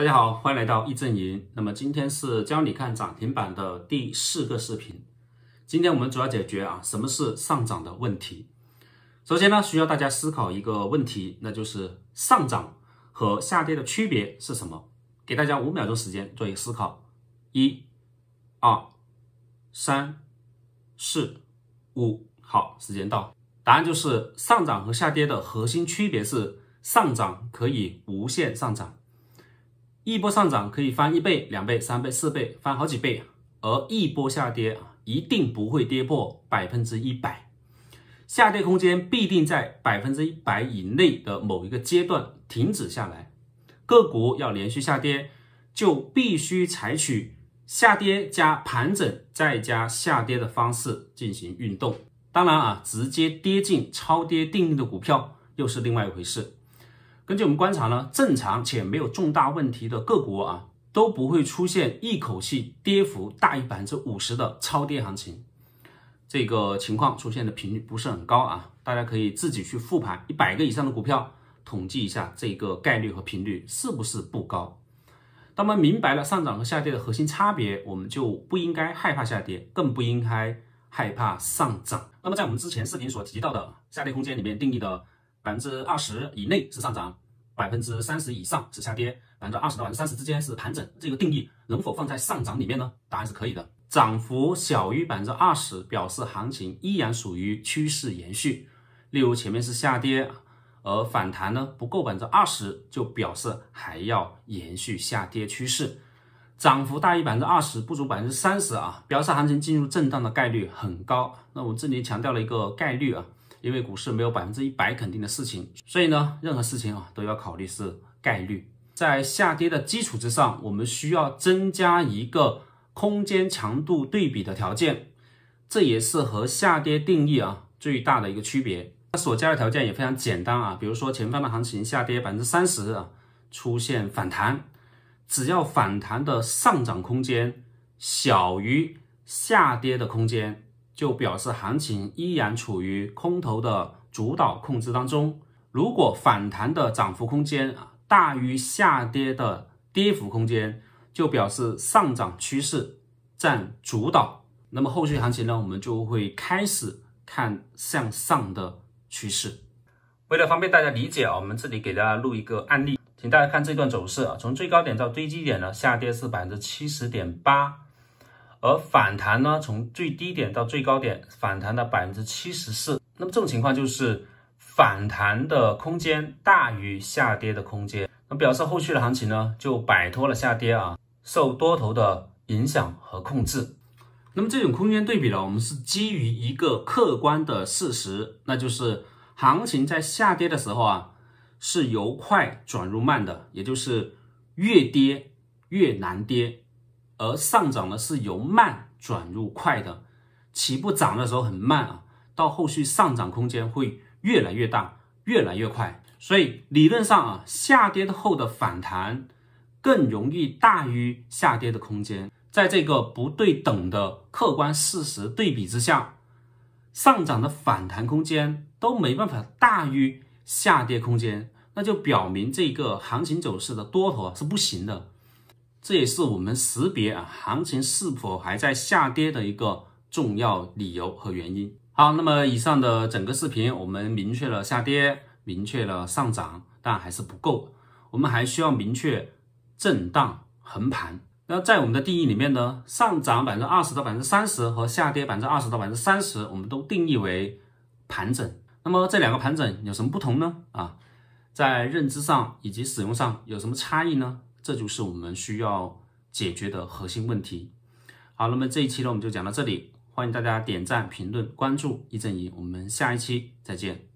大家好，欢迎来到易正营。那么今天是教你看涨停板的第四个视频。今天我们主要解决啊什么是上涨的问题。首先呢，需要大家思考一个问题，那就是上涨和下跌的区别是什么？给大家五秒钟时间做一个思考。一、二、三、四、五。好，时间到。答案就是上涨和下跌的核心区别是上涨可以无限上涨。一波上涨可以翻一倍、两倍、三倍、四倍，翻好几倍；而一波下跌啊，一定不会跌破百分之一百，下跌空间必定在百分之一百以内的某一个阶段停止下来。个股要连续下跌，就必须采取下跌加盘整再加下跌的方式进行运动。当然啊，直接跌进超跌定律的股票又是另外一回事。根据我们观察呢，正常且没有重大问题的个股啊，都不会出现一口气跌幅大于百分之五十的超跌行情。这个情况出现的频率不是很高啊，大家可以自己去复盘一百个以上的股票，统计一下这个概率和频率是不是不高。那么明白了上涨和下跌的核心差别，我们就不应该害怕下跌，更不应该害怕上涨。那么在我们之前视频所提到的下跌空间里面定义的。百分之二十以内是上涨，百分之三十以上是下跌，百分之二十到百分之三十之间是盘整。这个定义能否放在上涨里面呢？答案是可以的。涨幅小于百分之二十，表示行情依然属于趋势延续。例如前面是下跌，而反弹呢不够百分之二十，就表示还要延续下跌趋势。涨幅大于百分之二十，不足百分之三十啊，表示行情进入震荡的概率很高。那我这里强调了一个概率啊。因为股市没有百分之一百肯定的事情，所以呢，任何事情啊都要考虑是概率。在下跌的基础之上，我们需要增加一个空间强度对比的条件，这也是和下跌定义啊最大的一个区别。它所加的条件也非常简单啊，比如说前方的行情下跌百分之三十啊，出现反弹，只要反弹的上涨空间小于下跌的空间。就表示行情依然处于空头的主导控制当中。如果反弹的涨幅空间啊大于下跌的跌幅空间，就表示上涨趋势占主导。那么后续行情呢，我们就会开始看向上的趋势。为了方便大家理解啊，我们这里给大家录一个案例，请大家看这段走势啊，从最高点到最低点呢，下跌是百分之七十点八。而反弹呢，从最低点到最高点反弹的百分之七十四。那么这种情况就是反弹的空间大于下跌的空间，那表示后续的行情呢就摆脱了下跌啊，受多头的影响和控制。那么这种空间对比呢，我们是基于一个客观的事实，那就是行情在下跌的时候啊，是由快转入慢的，也就是越跌越难跌。而上涨呢，是由慢转入快的，起步涨的时候很慢啊，到后续上涨空间会越来越大，越来越快。所以理论上啊，下跌后的反弹更容易大于下跌的空间。在这个不对等的客观事实对比之下，上涨的反弹空间都没办法大于下跌空间，那就表明这个行情走势的多头是不行的。这也是我们识别啊行情是否还在下跌的一个重要理由和原因。好，那么以上的整个视频，我们明确了下跌，明确了上涨，但还是不够。我们还需要明确震荡、横盘。那在我们的定义里面呢，上涨百分之二十到百分之三十和下跌百分之二十到百分之三十，我们都定义为盘整。那么这两个盘整有什么不同呢？啊，在认知上以及使用上有什么差异呢？这就是我们需要解决的核心问题。好，那么这一期呢，我们就讲到这里。欢迎大家点赞、评论、关注易正一，我们下一期再见。